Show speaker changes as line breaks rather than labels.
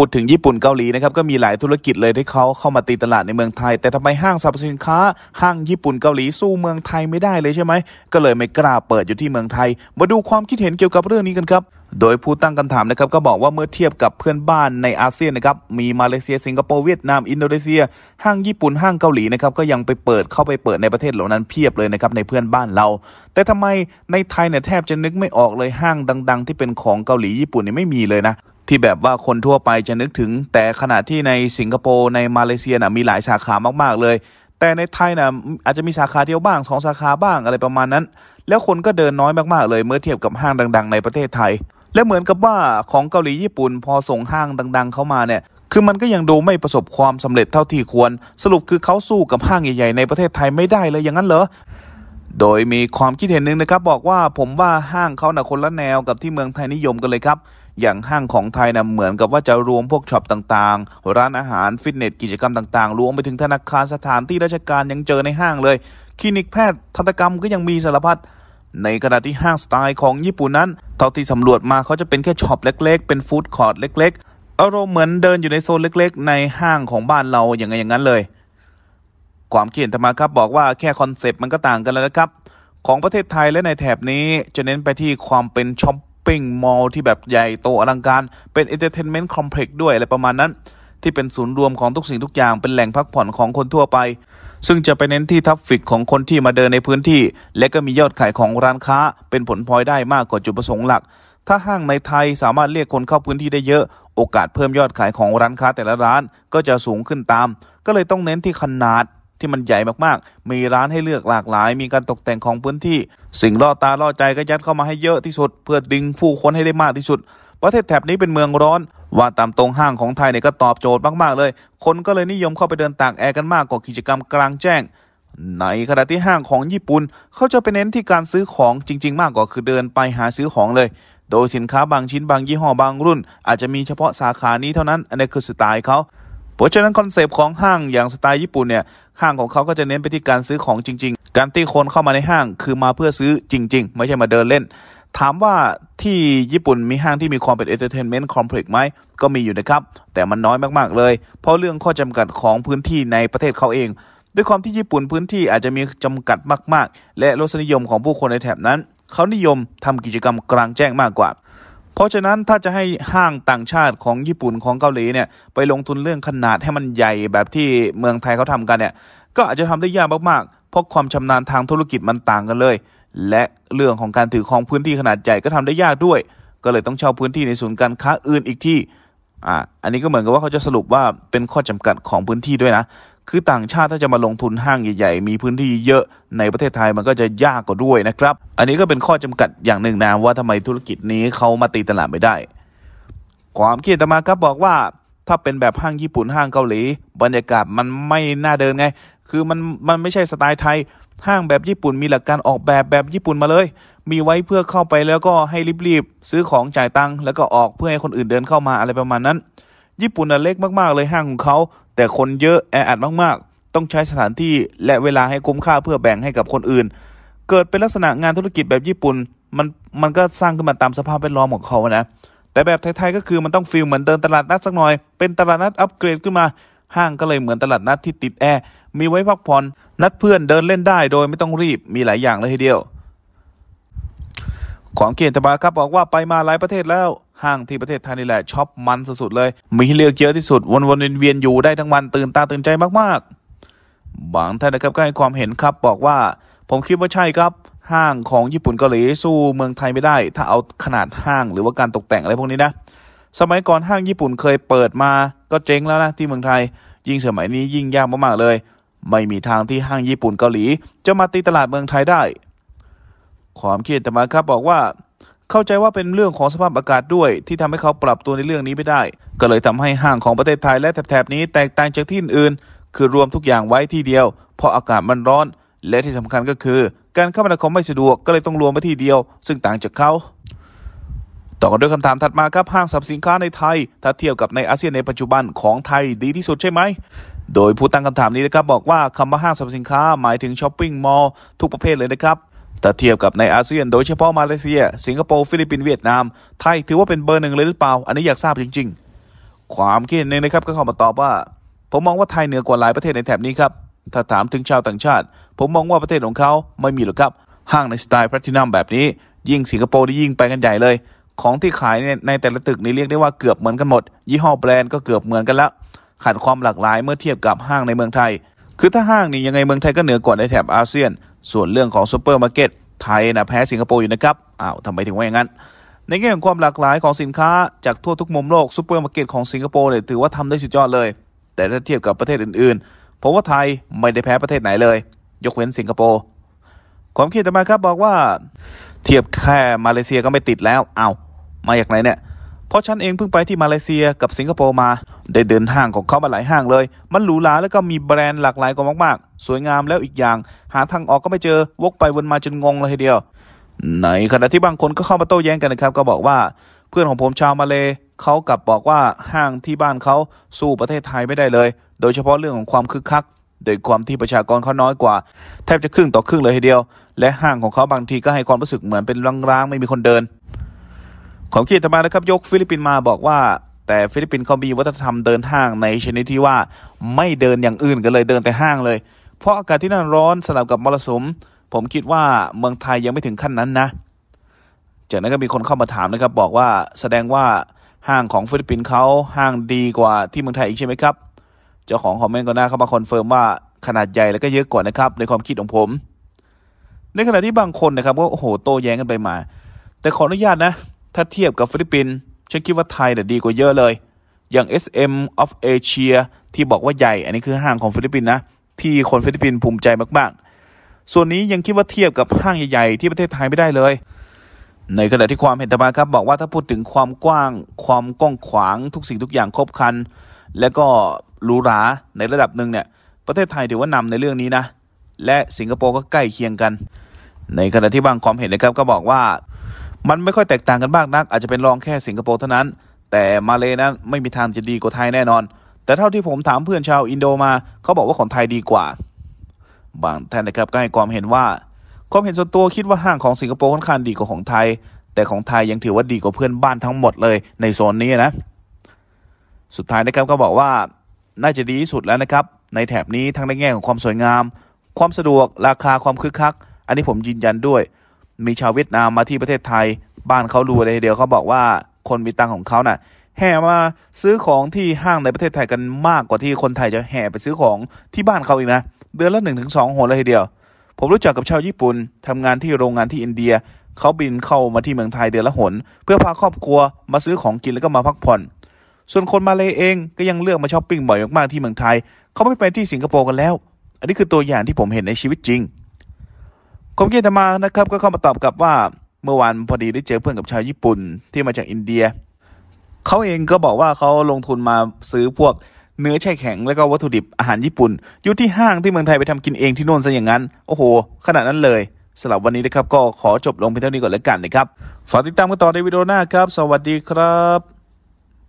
พูดถึงญี่ปุ่นเกาหลีนะครับก็มีหลายธุรกิจเลยที่เขาเข้ามาตีตลาดในเมืองไทย แต่ทำไมห้างสรรพสินค้า ห้างญี่ปุ่นเกาหลีสู้เมืองไทยไม่ได้เลยใช่ไหมก็เลยไม่กล้าเปิดอยู่ที่เมืองไทย มาดูความคิดเห็นเกี่ยวกับเรื่องนี้กันครับโดยผู้ตั้งคำถามนะครับก็บอกว่าเมื่อเทียบกับเพื่อนบ้านในอาเซียนนะครับมีมาเลเซียสิงคโปร์เวียดนามอินโดนีเซีย ห้างญี่ปุ่นห้างเกาหลีนะครับก็ยังไปเปิดเข้าไปเปิดในประเทศเหล่านั้นเพียบเลยนะครับในเพื่อนบ้านเรา แต่ทำไมในไทยเนี่ยแทบจะนึกไม่ออกเลยห้างดังๆ ที่เป็นของเกาหลีญี่ปุ่นนี่ไม่มีเลยนะที่แบบว่าคนทั่วไปจะนึกถึง แต่ขณะที่ในสิงคโปร์ในมาเลเซียนะมีหลายสาขามากๆเลย แต่ในไทยนะอาจจะมีสาขาเดียวบ้างสองสาขาบ้างอะไรประมาณนั้น แล้วคนก็เดินน้อยมาก ๆ เลยเมื่อเทียบกับห้างดัง ๆในประเทศไทย และเหมือนกับว่าของเกาหลีญี่ปุ่นพอส่งห้างดัง ๆ เข้ามาเนี่ยคือมันก็ยังดูไม่ประสบความสำเร็จเท่าที่ควร สรุปคือเขาสู้กับห้างใหญ่ๆในประเทศไทยไม่ได้เลยอย่างนั้นเหรอโดยมีความคิดเห็นหนึ่งนะครับบอกว่าผมว่าห้างเขาหนะคนละแนวกับที่เมืองไทยนิยมกันเลยครับอย่างห้างของไทยนะเหมือนกับว่าจะรวมพวกช็อปต่างๆ ร้านอาหารฟิตเนสกิจกรรมต่าง ๆ รวมไปถึงธนาคารสถานที่ราชการยังเจอในห้างเลย คลินิกแพทย์ทันตกรรมก็ยังมีสารพัดในขณะที่ห้างสไตล์ของญี่ปุ่นนั้น เท่าที่สำรวจมาเขาจะเป็นแค่ช็อปเล็กๆ เป็นฟู้ดคอร์ทเล็กๆอารมณ์เหมือนเดินอยู่ในโซนเล็ก ๆ ในห้างของบ้านเราอย่างไงอย่างนั้นเลย ความคิดเห็นธรรมาครับบอกว่าแค่คอนเซปต์มันก็ต่างกันแล้วนะครับ ของประเทศไทยและในแถบนี้จะเน้นไปที่ความเป็นช็อปปิ้งมอลล์ที่แบบใหญ่โตอลังการเป็นเอนเตอร์เทนเมนต์คอมเพล็กซ์ด้วยอะไรประมาณนั้น ที่เป็นศูนย์รวมของทุกสิ่งทุกอย่างเป็นแหล่งพักผ่อนของคนทั่วไป ซึ่งจะไปเน้นที่ทัฟฟิกของคนที่มาเดินในพื้นที่ และก็มียอดขายของร้านค้าเป็นผลพลอยได้มากกว่าจุดประสงค์หลัก ถ้าห้างในไทยสามารถเรียกคนเข้าพื้นที่ได้เยอะ โอกาสเพิ่มยอดขายของร้านค้าแต่ละร้านก็จะสูงขึ้นตาม ก็เลยต้องเน้นที่ขนาดที่มันใหญ่มากๆ มีร้านให้เลือกหลากหลายมีการตกแต่งของพื้นที่ สิ่งล่อตาล่อใจก็ยัดเข้ามาให้เยอะที่สุด เพื่อดึงผู้คนให้ได้มากที่สุด ประเทศแถบนี้เป็นเมืองร้อนว่าตามตรงห้างของไทยเนี่ยก็ตอบโจทย์มากๆเลย คนก็เลยนิยมเข้าไปเดินตากแอร์กันมากกว่ากิจกรรมกลางแจ้ง ในขณะที่ห้างของญี่ปุ่นเขาจะไปเน้นที่การซื้อของจริง ๆ มากกว่าคือเดินไปหาซื้อของเลย โดยสินค้าบางชิ้นบางยี่ห้อบางรุ่นอาจจะมีเฉพาะสาขานี้เท่านั้นอันนี้คือสไตล์เขาเพราะฉะนั้นคอนเซปต์ของห้างอย่างสไตล์ญี่ปุ่นเนี่ยห้างของเขาก็จะเน้นไปที่การซื้อของจริง ๆ การที่คนเข้ามาในห้างคือมาเพื่อซื้อจริง ๆ ไม่ใช่มาเดินเล่น ถามว่าที่ญี่ปุ่นมีห้างที่มีความเป็นเอนเตอร์เทนเมนต์คอมเพล็กซ์ไหมก็มีอยู่นะครับแต่มันน้อยมากๆเลย เพราะเรื่องข้อจำกัดของพื้นที่ในประเทศเขาเอง ด้วยความที่ญี่ปุ่นพื้นที่อาจจะมีจำกัดมากๆ และรสนิยมของผู้คนในแถบนั้น เขานิยมทำกิจกรรมกลางแจ้งมากกว่าเพราะฉะนั้นถ้าจะให้ห้างต่างชาติของญี่ปุ่นของเกาหลีเนี่ยไปลงทุนเรื่องขนาดให้มันใหญ่แบบที่เมืองไทยเขาทำกันเนี่ย ก็อาจจะทำได้ยากมากๆเพราะความชำนาญทางธุรกิจมันต่างกันเลย และเรื่องของการถือครองพื้นที่ขนาดใหญ่ก็ทำได้ยากด้วย ก็เลยต้องเช่าพื้นที่ในศูนย์การค้าอื่นอีกที่อ่าอันนี้ก็เหมือนกับว่าเขาจะสรุปว่าเป็นข้อจำกัดของพื้นที่ด้วยนะคือต่างชาติถ้าจะมาลงทุนห้างใหญ่ๆ มีพื้นที่เยอะในประเทศไทยมันก็จะยากกว่าด้วยนะครับอันนี้ก็เป็นข้อจำกัดอย่างหนึ่งนะว่าทำไมธุรกิจนี้เขามาตีตลาดไม่ได้ ความคิดต่อมาครับบอกว่าถ้าเป็นแบบห้างญี่ปุ่นห้างเกาหลีบรรยากาศมันไม่น่าเดินไงคือมันมันไม่ใช่สไตล์ไทยห้างแบบญี่ปุ่นมีหลักการออกแบบแบบญี่ปุ่นมาเลย มีไว้เพื่อเข้าไปแล้วก็ให้รีบๆซื้อของจ่ายตังค์แล้วก็ออกเพื่อให้คนอื่นเดินเข้ามาอะไรประมาณนั้นญี่ปุ่นน่ะเล็กมากๆ เลยห้างของเขา แต่คนเยอะแออัดมากๆ ต้องใช้สถานที่และเวลาให้คุ้มค่าเพื่อแบ่งให้กับคนอื่น เกิดเป็นลักษณะงานธุรกิจแบบญี่ปุ่นมันมันก็สร้างขึ้นมาตามสภาพแวดล้อมของเขานะแต่แบบไทยๆ ก็คือมันต้องฟิลเหมือนเดินตลาดนัดสักหน่อยเป็นตลาดนัดอัปเกรดขึ้นมาห้างก็เลยเหมือนตลาดนัดที่ติดแอร์มีไว้พักผ่อนนัดเพื่อนเดินเล่นได้ โดยไม่ต้องรีบมีหลายอย่างเลยทีเดียวของเกียรติบาครับบอกว่าไปมาหลายประเทศแล้วห้างที่ประเทศไทยนี่แหละช็อปมันสุดๆเลย มีให้เลือกเยอะที่สุดวนๆเวียนๆอยู่ได้ทั้งวันตื่นตาตื่นใจมากๆ บางท่านนะครับก็ให้ความเห็นครับบอกว่า ผมคิดว่าใช่ครับ ห้างของญี่ปุ่นเกาหลีสู้เมืองไทยไม่ได้ ถ้าเอาขนาดห้างหรือว่าการตกแต่งอะไรพวกนี้นะสมัยก่อนห้างญี่ปุ่นเคยเปิดมาก็เจ๊งแล้วนะที่เมืองไทย ยิ่งสมัยนี้ยิ่งยากมากๆเลย ไม่มีทางที่ห้างญี่ปุ่นเกาหลี จะมาตีตลาดเมืองไทยได้ความคิดแต่มาครับบอกว่าเข้าใจว่าเป็นเรื่องของสภาพอากาศด้วยที่ทำให้เขาปรับตัวในเรื่องนี้ไม่ได้ ก็เลยทำให้ห้างของประเทศไทยและแถบนี้ แตกต่างจากที่อื่นๆคือรวมทุกอย่างไว้ที่เดียว เพราะอากาศมันร้อน และที่สำคัญก็คือ การามนาคมไม่สะดวกก็เลยต้องรวมไว้ที่เดียว ซึ่งต่างจากเขาต่อกันด้วยคำถามถัดมาครับห้างสรรพสินค้าในไทยถ้าเทียบกับในอาเซียนในปัจจุบันของไทยดีที่สุดใช่ไหมโดยผู้ตั้งคำถามนี้นะครับ บอกว่าคำว่าห้างสรรพสินค้า หมายถึงช้อปปิ้งมอลล์ทุกประเภทเลยนะครับถ้าเทียบกับในอาเซียน โดยเฉพาะมาเลเซีย สิงคโปร์ ฟิลิปปินส์ เวียดนาม ไทยถือว่าเป็นเบอร์หนึ่งเลยหรือเปล่า อันนี้อยากทราบจริงๆ ความคิดหนึ่งนะครับก็เข้ามาตอบว่า ผมมองว่าไทยเหนือกว่าหลายประเทศในแถบนี้ครับ ถ้าถามถึงชาวต่างชาติ ผมมองว่าประเทศของเขาไม่มีหรอกครับ ห้างในสไตล์แพลตินัมแบบนี้ยิ่งสิงคโปร์ได้ยิ่งไปกันใหญ่เลย ของที่ขายในแต่ละตึกนี้เรียกได้ว่าเกือบเหมือนกันหมด ยี่ห้อแบรนด์ก็เกือบเหมือนกันแล้วขาดความหลากหลายเมื่อเทียบกับห้างในเมืองไทยคือถ้าห้างนี่ยังไงเมืองไทยก็เหนือกว่าในแถบอาเซียน ส่วนเรื่องของซูเปอร์มาร์เก็ตไทยนะแพ้สิงคโปร์อยู่นะครับอ้าวทำไมถึงว่าอย่างนั้น ในแง่ของความหลากหลายของสินค้าจากทั่วทุกมุมโลกซูเปอร์มาร์เก็ตของสิงคโปร์เนี่ย ถือว่าทำได้สุดยอดเลย แต่ถ้าเทียบกับประเทศอื่นๆผพว่าไทยไม่ได้แพ้ประเทศไหนเลย ยกเว้นสิงคโปร์ ความคิดต่อมาครับบอกว่าเทียบแค่มาเลเซียก็ไม่ติดแล้ว เอา้ามาจากไหนเนี่ยเพราะฉันเองเพิ่งไปที่มาเลเซียกับสิงคโปร์มา ได้เดินห้างของเขามาหลายห้างเลย มันหรูหราแล้วก็มีแบรนด์หลากหลายกว่ามากๆสวยงามแล้วอีกอย่างหาทางออกก็ไม่เจอ วกไปวนมาจนงงเลยทีเดียวในขณะที่บางคนก็เข้ามาโต้แย้งกันนะครับก็บอกว่า เพื่อนของผมชาวมาเลเขากลับบอกว่าห้างที่บ้านเขาสู้ประเทศไทยไม่ได้เลย โดยเฉพาะเรื่องของความคึกคัก โดยความที่ประชากรเขาน้อยกว่าแทบจะครึ่งต่อครึ่งเลยทีเดียว และห้างของเขาบางทีก็ให้ความรู้สึกเหมือนเป็นร้างๆไม่มีคนเดินความคิดต่อมานะครับยกฟิลิปปินมาบอกว่าแต่ฟิลิปปินเขามีวัฒนธรรมเดินห้างในชนิดที่ว่าไม่เดินอย่างอื่นกันเลยเดินแต่ห้างเลย เพราะอากาศที่นั่นร้อนสลับกับมรสุมผมคิดว่าเมืองไทยยังไม่ถึงขั้นนั้นนะ จากนั้นก็มีคนเข้ามาถามนะครับบอกว่าแสดงว่าห้างของฟิลิปปินเขาห้างดีกว่าที่เมืองไทยอีกใช่ไหมครับ เจ้าของคอมเมนต์ก็น่าเข้ามาคอนเฟิร์มว่าขนาดใหญ่แล้วก็เยอะกว่านะครับในความคิดของผม ในขณะที่บางคนนะครับก็โอ้โหโตแย้งกันไปมา แต่ขออนุญาตนะถ้าเทียบกับฟิลิปปินส์ฉันคิดว่าไทยเนี่ยดีกว่าเยอะเลย อย่าง SM of Asia ที่บอกว่าใหญ่ อันนี้คือห้างของฟิลิปปินส์นะที่คนฟิลิปปินส์ภูมิใจมาก ๆ ส่วนนี้ยังคิดว่าเทียบกับห้างใหญ่ๆที่ประเทศไทยไม่ได้เลย ในขณะที่ความเห็นต่อมาครับ บอกว่าถ้าพูดถึงความกว้าง ความกว้างขวางทุกสิ่งทุกอย่างครบคันและก็หรูหราในระดับหนึ่งเนี่ยประเทศไทยถือว่านำในเรื่องนี้นะ และสิงคโปร์ก็ใกล้เคียงกัน ในขณะที่บางความเห็นนะครับก็บอกว่ามันไม่ค่อยแตกต่างกันมากนักอาจจะเป็นรองแค่สิงคโปร์เท่านั้น แต่มาเลนั้นไม่มีทางจะดีกว่าไทยแน่นอน แต่เท่าที่ผมถามเพื่อนชาวอินโดมาเขาบอกว่าของไทยดีกว่า บางท่านนะครับก็ให้ความเห็นว่า ความเห็นส่วนตัวคิดว่าห้างของสิงคโปร์ค่อนข้างดีกว่าของไทย แต่ของไทยยังถือว่าดีกว่าเพื่อนบ้านทั้งหมดเลยในโซนนี้นะ สุดท้ายนะครับก็บอกว่า น่าจะดีที่สุดแล้วนะครับในแถบนี้ทั้งในแง่ของความสวยงาม ความสะดวกราคาความคึกคักอันนี้ผมยืนยันด้วยมีชาวเวียดนามมาที่ประเทศไทย บ้านเขารวยเลยเดียวเขาบอกว่าคนมีตังของเขานะ่ะแห่มาซื้อของที่ห้างในประเทศไทยกันมากกว่าที่คนไทยจะแห่ไปซื้อของที่บ้านเขาอีกนะเดือนละหนึ่งถึงสองหนเลยทีเดียวผมรู้จักกับชาวญี่ปุ่นทำงานที่โรงงานที่อินเดียเขาบินเข้ามาที่เมืองไทยเดือนละหน เพื่อพาครอบครัวมาซื้อของกินแล้วก็มาพักผ่อน ส่วนคนมาเลยเองก็ยังเลือกมาช้อปปิ้งบ่อยมากๆที่เมืองไทยเขาไม่ไปที่สิงคโปร์กันแล้ว อันนี้คือตัวอย่างที่ผมเห็นในชีวิตจริงคมกิ้ธรรมา นะครับ ก็เข้ามาตอบกลับว่าเมื่อวานพอดีได้เจอเพื่อนกับชาวญี่ปุ่นที่มาจากอินเดีย เขาเองก็บอกว่าเขาลงทุนมาซื้อพวกเนื้อแช่แข็ง แล้วก็วัตถุดิบอาหารญี่ปุ่นอยู่ที่ห้างที่เมืองไทยไปทำกินเองที่โน่นซะอย่างนั้น โอ้โห ขนาดนั้นเลยสำหรับวันนี้นะครับก็ขอจบลงเพียงเท่านี้ก่อนแล้วกันนะครับ ฝากติดตามกันต่อในวิดีโอหน้าครับ สวัสดีครับ